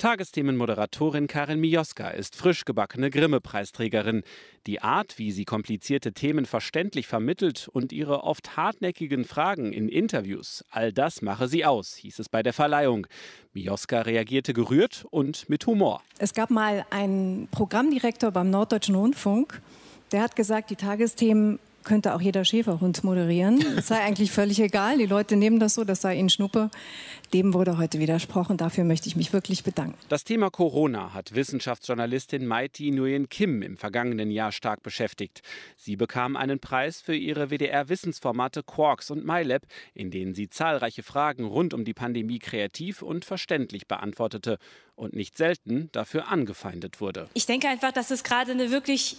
Tagesthemenmoderatorin Karin Mioska ist frisch gebackene Grimme-Preisträgerin. Die Art, wie sie komplizierte Themen verständlich vermittelt und ihre oft hartnäckigen Fragen in Interviews, all das mache sie aus, hieß es bei der Verleihung. Mioska reagierte gerührt und mit Humor. Es gab mal einen Programmdirektor beim Norddeutschen Rundfunk, der hat gesagt, die Tagesthemen könnte auch jeder Schäferhund moderieren. Es sei eigentlich völlig egal. Die Leute nehmen das so, das sei ihnen Schnuppe. Dem wurde heute widersprochen. Dafür möchte ich mich wirklich bedanken. Das Thema Corona hat Wissenschaftsjournalistin Maiti Nguyen Kim im vergangenen Jahr stark beschäftigt. Sie bekam einen Preis für ihre WDR-Wissensformate Quarks und MyLab, in denen sie zahlreiche Fragen rund um die Pandemie kreativ und verständlich beantwortete und nicht selten dafür angefeindet wurde. Ich denke einfach, dass es gerade eine wirklich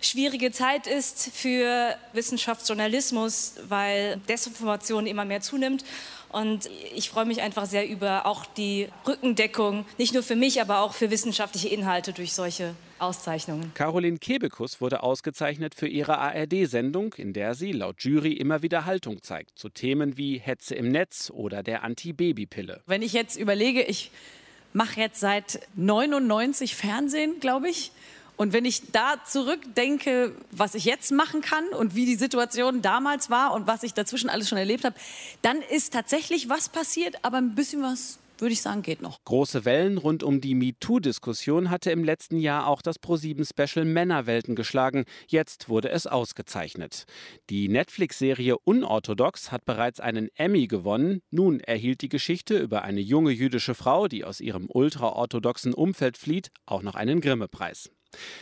schwierige Zeit ist für Wissenschaftsjournalismus, weil Desinformation immer mehr zunimmt. Und ich freue mich einfach sehr über auch die Rückendeckung, nicht nur für mich, aber auch für wissenschaftliche Inhalte durch solche Auszeichnungen. Caroline Kebekus wurde ausgezeichnet für ihre ARD-Sendung, in der sie laut Jury immer wieder Haltung zeigt zu Themen wie Hetze im Netz oder der Anti-Baby-Pille. Wenn ich jetzt überlege, ich mache jetzt seit 99 Fernsehen, glaube ich und wenn ich da zurückdenke, was ich jetzt machen kann und wie die Situation damals war und was ich dazwischen alles schon erlebt habe, dann ist tatsächlich was passiert, aber ein bisschen was würde ich sagen, geht noch. Große Wellen rund um die MeToo-Diskussion hatte im letzten Jahr auch das ProSieben-Special Männerwelten geschlagen. Jetzt wurde es ausgezeichnet. Die Netflix-Serie Unorthodox hat bereits einen Emmy gewonnen. Nun erhielt die Geschichte über eine junge jüdische Frau, die aus ihrem ultraorthodoxen Umfeld flieht, auch noch einen Grimme-Preis.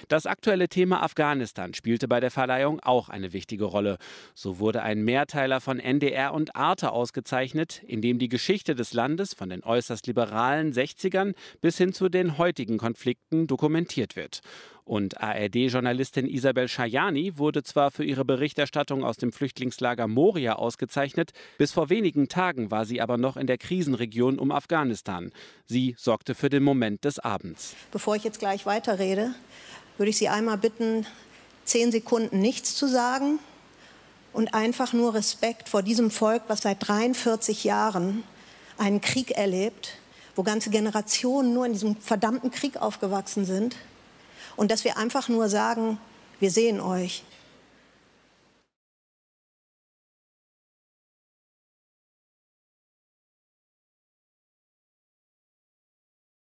Das aktuelle Thema Afghanistan spielte bei der Verleihung auch eine wichtige Rolle. So wurde ein Mehrteiler von NDR und Arte ausgezeichnet, in dem die Geschichte des Landes von den äußerst liberalen 60ern bis hin zu den heutigen Konflikten dokumentiert wird. Und ARD-Journalistin Isabel Schajani wurde zwar für ihre Berichterstattung aus dem Flüchtlingslager Moria ausgezeichnet, bis vor wenigen Tagen war sie aber noch in der Krisenregion um Afghanistan. Sie sorgte für den Moment des Abends. Bevor ich jetzt gleich weiterrede, würde ich Sie einmal bitten, zehn Sekunden nichts zu sagen und einfach nur Respekt vor diesem Volk, was seit 43 Jahren einen Krieg erlebt, wo ganze Generationen nur in diesem verdammten Krieg aufgewachsen sind. Und dass wir einfach nur sagen, wir sehen euch,